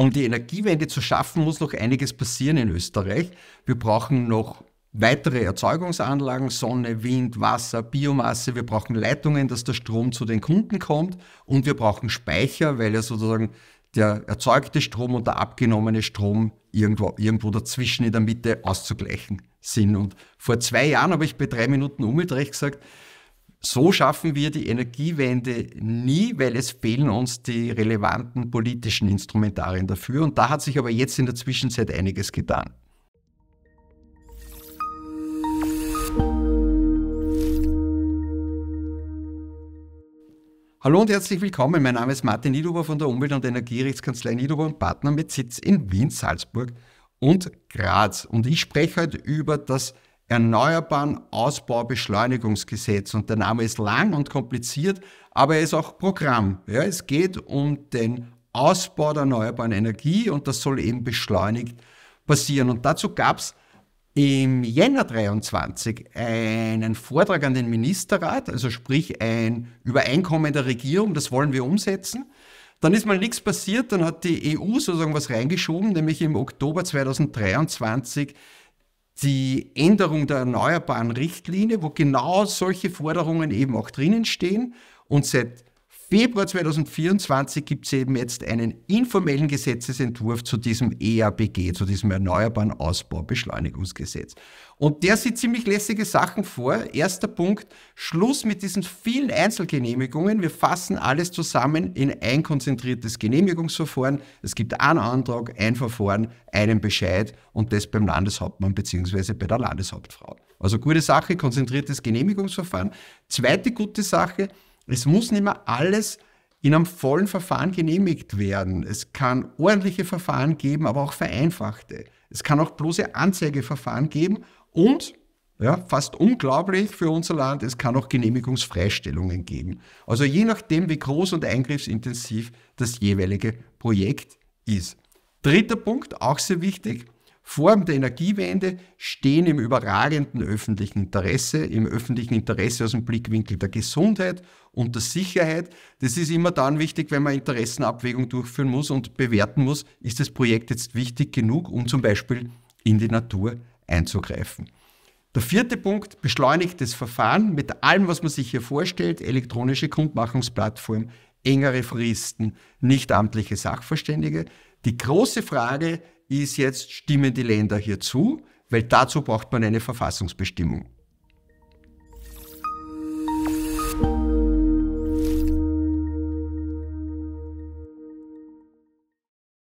Um die Energiewende zu schaffen, muss noch einiges passieren in Österreich. Wir brauchen noch weitere Erzeugungsanlagen, Sonne, Wind, Wasser, Biomasse. Wir brauchen Leitungen, dass der Strom zu den Kunden kommt. Und wir brauchen Speicher, weil ja sozusagen der erzeugte Strom und der abgenommene Strom irgendwo, irgendwo dazwischen in der Mitte auszugleichen sind. Und vor zwei Jahren habe ich bei drei Minuten Umweltrecht gesagt, so schaffen wir die Energiewende nie, weil es fehlen uns die relevanten politischen Instrumentarien dafür. Und da hat sich aber jetzt in der Zwischenzeit einiges getan. Hallo und herzlich willkommen. Mein Name ist Martin Niederober von der Umwelt- und Energierechtskanzlei Niederober und Partner mit Sitz in Wien, Salzburg und Graz. Und ich spreche heute über das Erneuerbaren Ausbaubeschleunigungsgesetz. Und der Name ist lang und kompliziert, aber er ist auch Programm. Ja, es geht um den Ausbau der erneuerbaren Energie und das soll eben beschleunigt passieren. Und dazu gab es im Jänner 23 einen Vortrag an den Ministerrat, also sprich ein Übereinkommen der Regierung, das wollen wir umsetzen. Dann ist mal nichts passiert, dann hat die EU sozusagen was reingeschoben, nämlich im Oktober 2023 die Änderung der Erneuerbaren Richtlinie, wo genau solche Forderungen eben auch drinnen stehen. Und seit Februar 2024 gibt es eben jetzt einen informellen Gesetzesentwurf zu diesem EABG, zu diesem Erneuerbaren Ausbaubeschleunigungsgesetz. Und der sieht ziemlich lässige Sachen vor. Erster Punkt, Schluss mit diesen vielen Einzelgenehmigungen. Wir fassen alles zusammen in ein konzentriertes Genehmigungsverfahren. Es gibt einen Antrag, ein Verfahren, einen Bescheid und das beim Landeshauptmann bzw. bei der Landeshauptfrau. Also gute Sache, konzentriertes Genehmigungsverfahren. Zweite gute Sache, es muss nicht mehr alles in einem vollen Verfahren genehmigt werden. Es kann ordentliche Verfahren geben, aber auch vereinfachte. Es kann auch bloße Anzeigeverfahren geben und, ja, fast unglaublich für unser Land, es kann auch Genehmigungsfreistellungen geben. Also je nachdem, wie groß und eingriffsintensiv das jeweilige Projekt ist. Dritter Punkt, auch sehr wichtig, Formen der Energiewende stehen im überragenden öffentlichen Interesse, im öffentlichen Interesse aus dem Blickwinkel der Gesundheit und der Sicherheit. Das ist immer dann wichtig, wenn man Interessenabwägung durchführen muss und bewerten muss, ist das Projekt jetzt wichtig genug, um zum Beispiel in die Natur einzugreifen. Der vierte Punkt, beschleunigtes Verfahren mit allem, was man sich hier vorstellt, elektronische Kundmachungsplattform, engere Fristen, nichtamtliche Sachverständige. Die große Frage ist, ist jetzt, stimmen die Länder hier zu, weil dazu braucht man eine Verfassungsbestimmung.